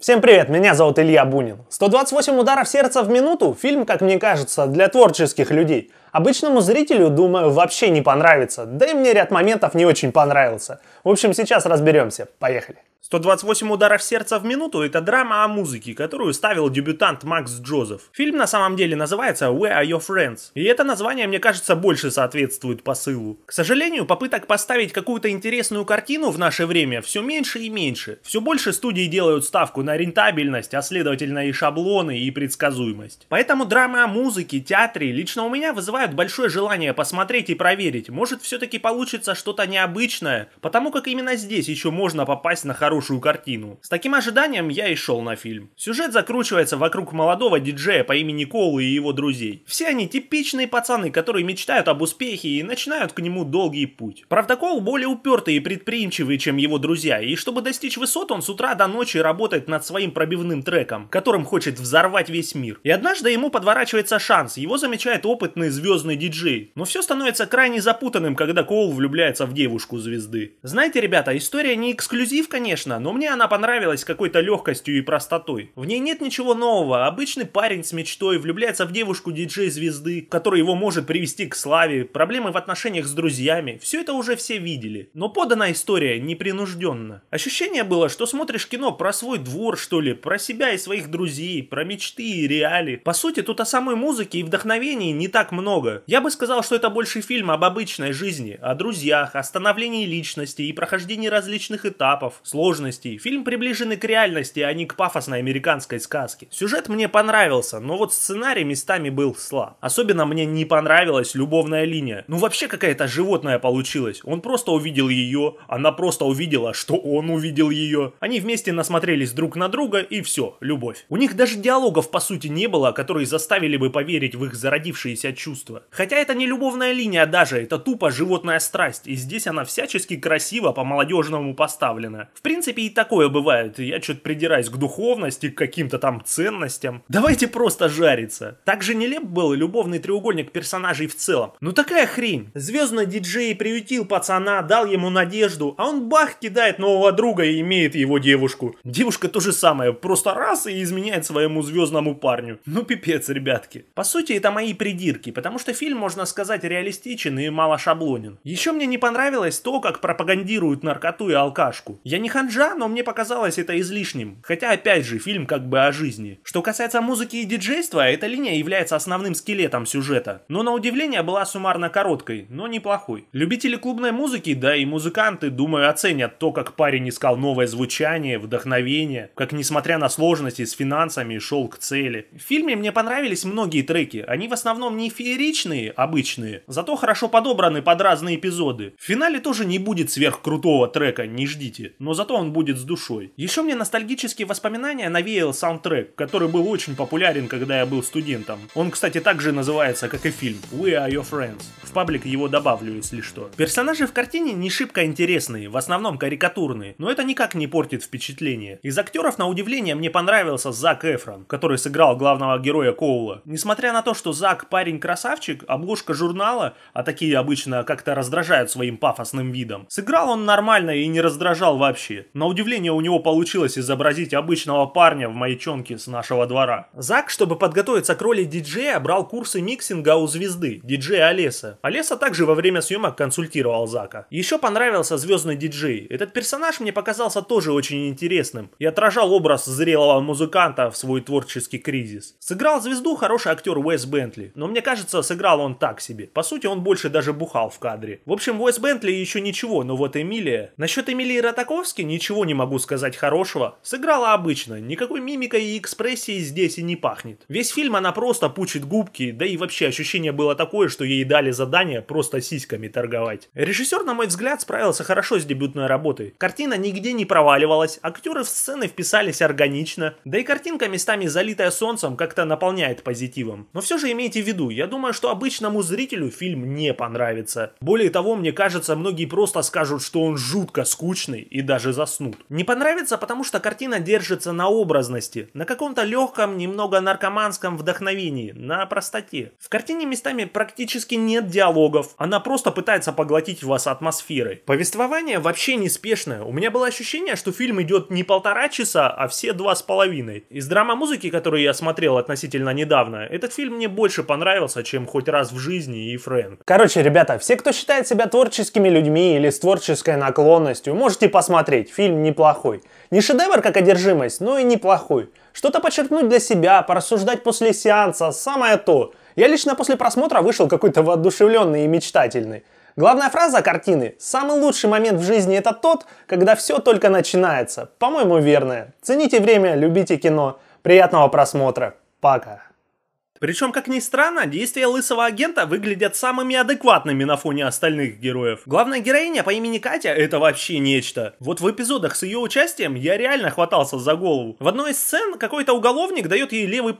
Всем привет, меня зовут Илья Бунин. 128 ударов сердца в минуту – фильм, как мне кажется, для творческих людей. Обычному зрителю, думаю, вообще не понравится, да и мне ряд моментов не очень понравился. В общем, сейчас разберемся. Поехали. 128 ударов сердца в минуту – это драма о музыке, которую ставил дебютант Макс Джозеф. Фильм на самом деле называется Where Are Your Friends, и это название, мне кажется, больше соответствует посылу. К сожалению, попыток поставить какую-то интересную картину в наше время все меньше и меньше. Все больше студии делают ставку на рентабельность, а следовательно и шаблоны, и предсказуемость. Поэтому драма о музыке, театре лично у меня вызывают большое желание посмотреть и проверить, может все-таки получится что-то необычное, потому как именно здесь еще можно попасть на хороший хорошую картину. С таким ожиданием я и шел на фильм. Сюжет закручивается вокруг молодого диджея по имени Колы и его друзей. Все они типичные пацаны, которые мечтают об успехе и начинают к нему долгий путь. Правда, Кол более упертый и предприимчивый, чем его друзья, и чтобы достичь высот, он с утра до ночи работает над своим пробивным треком, которым хочет взорвать весь мир. И однажды ему подворачивается шанс, его замечает опытный звездный диджей. Но все становится крайне запутанным, когда Кол влюбляется в девушку звезды. Знаете, ребята, история не эксклюзив, конечно, конечно, но мне она понравилась какой-то легкостью и простотой. В ней нет ничего нового. Обычный парень с мечтой влюбляется в девушку диджей-звезды, который его может привести к славе, проблемы в отношениях с друзьями. Все это уже все видели. Но подана история непринужденно. Ощущение было, что смотришь кино про свой двор, что ли, про себя и своих друзей, про мечты и реалии. По сути, тут о самой музыке и вдохновении не так много. Я бы сказал, что это больше фильм об обычной жизни, о друзьях, о становлении личности и прохождении различных этапов, сложных сложностей. Фильм приближен к реальности, а не к пафосной американской сказке. Сюжет мне понравился, но вот сценарий местами был слаб. Особенно мне не понравилась любовная линия. Ну вообще какая-то животная получилась. Он просто увидел ее, она просто увидела, что он увидел ее. Они вместе насмотрелись друг на друга и все, любовь. У них даже диалогов по сути не было, которые заставили бы поверить в их зародившиеся чувства. Хотя это не любовная линия даже, это тупо животная страсть, и здесь она всячески красиво по-молодежному поставлена. В принципе, принципе, и такое бывает. Я что-то придираюсь к духовности, к каким-то там ценностям. Давайте просто жариться. Так же нелеп был любовный треугольник персонажей в целом. Ну такая хрень. Звездный диджей приютил пацана, дал ему надежду, а он бах кидает нового друга и имеет его девушку. Девушка то же самое, просто раз и изменяет своему звездному парню. Ну пипец, ребятки. По сути, это мои придирки, потому что фильм, можно сказать, реалистичен и мало шаблонен. Еще мне не понравилось то, как пропагандируют наркоту и алкашку. Я не хан кринжа, но мне показалось это излишним. Хотя, опять же, фильм как бы о жизни. Что касается музыки и диджейства, эта линия является основным скелетом сюжета. Но на удивление была суммарно короткой, но неплохой. Любители клубной музыки, да и музыканты, думаю, оценят то, как парень искал новое звучание, вдохновение, как, несмотря на сложности с финансами, шел к цели. В фильме мне понравились многие треки. Они в основном не фееричные, обычные, зато хорошо подобраны под разные эпизоды. В финале тоже не будет сверхкрутого трека, не ждите. Но зато зато он будет с душой. Еще мне ностальгические воспоминания навеял саундтрек, который был очень популярен, когда я был студентом. Он, кстати, также называется, как и фильм «We are your friends». В паблик его добавлю, если что. Персонажи в картине не шибко интересные, в основном карикатурные, но это никак не портит впечатление. Из актеров, на удивление, мне понравился Зак Эфрон, который сыграл главного героя Коула. Несмотря на то, что Зак парень-красавчик, обложка журнала, а такие обычно как-то раздражают своим пафосным видом, сыграл он нормально и не раздражал вообще. На удивление у него получилось изобразить обычного парня в маячонке с нашего двора. Зак, чтобы подготовиться к роли диджея, брал курсы миксинга у звезды, диджея Олеса. Олеса также во время съемок консультировал Зака. Еще понравился звездный диджей. Этот персонаж мне показался тоже очень интересным и отражал образ зрелого музыканта в свой творческий кризис. Сыграл звезду хороший актер Уэс Бентли, но мне кажется, сыграл он так себе. По сути, он больше даже бухал в кадре. В общем, Уэс Бентли еще ничего, но вот Эмилия. Насчет Эмилии Ротаковски ничего не могу сказать хорошего, сыграла обычно, никакой мимикой и экспрессии здесь и не пахнет. Весь фильм она просто пучит губки, да и вообще ощущение было такое, что ей дали задание просто сиськами торговать. Режиссер, на мой взгляд, справился хорошо с дебютной работой. Картина нигде не проваливалась, актеры в сцены вписались органично, да и картинка местами залитая солнцем как-то наполняет позитивом. Но все же имейте в виду, я думаю, что обычному зрителю фильм не понравится. Более того, мне кажется, многие просто скажут, что он жутко скучный и даже заснут. Не понравится, потому что картина держится на образности, на каком-то легком, немного наркоманском вдохновении, на простоте. В картине местами практически нет диалогов, она просто пытается поглотить вас атмосферой. Повествование вообще неспешное, у меня было ощущение, что фильм идет не полтора часа, а все два с половиной. Из драма-музыки, которую я смотрел относительно недавно, этот фильм мне больше понравился, чем хоть раз в жизни и Фрэнк. Короче, ребята, все, кто считает себя творческими людьми или с творческой наклонностью, можете посмотреть посмотреть. Фильм неплохой. Не шедевр как одержимость, но и неплохой. Что-то почерпнуть для себя, порассуждать после сеанса, самое то. Я лично после просмотра вышел какой-то воодушевленный и мечтательный. Главная фраза картины «Самый лучший момент в жизни это тот, когда все только начинается». По-моему, верная. Цените время, любите кино. Приятного просмотра. Пока. Причем, как ни странно, действия лысого агента выглядят самыми адекватными на фоне остальных героев. Главная героиня по имени Катя — это вообще нечто. Вот в эпизодах с ее участием я реально хватался за голову. В одной из сцен какой-то уголовник дает ей левый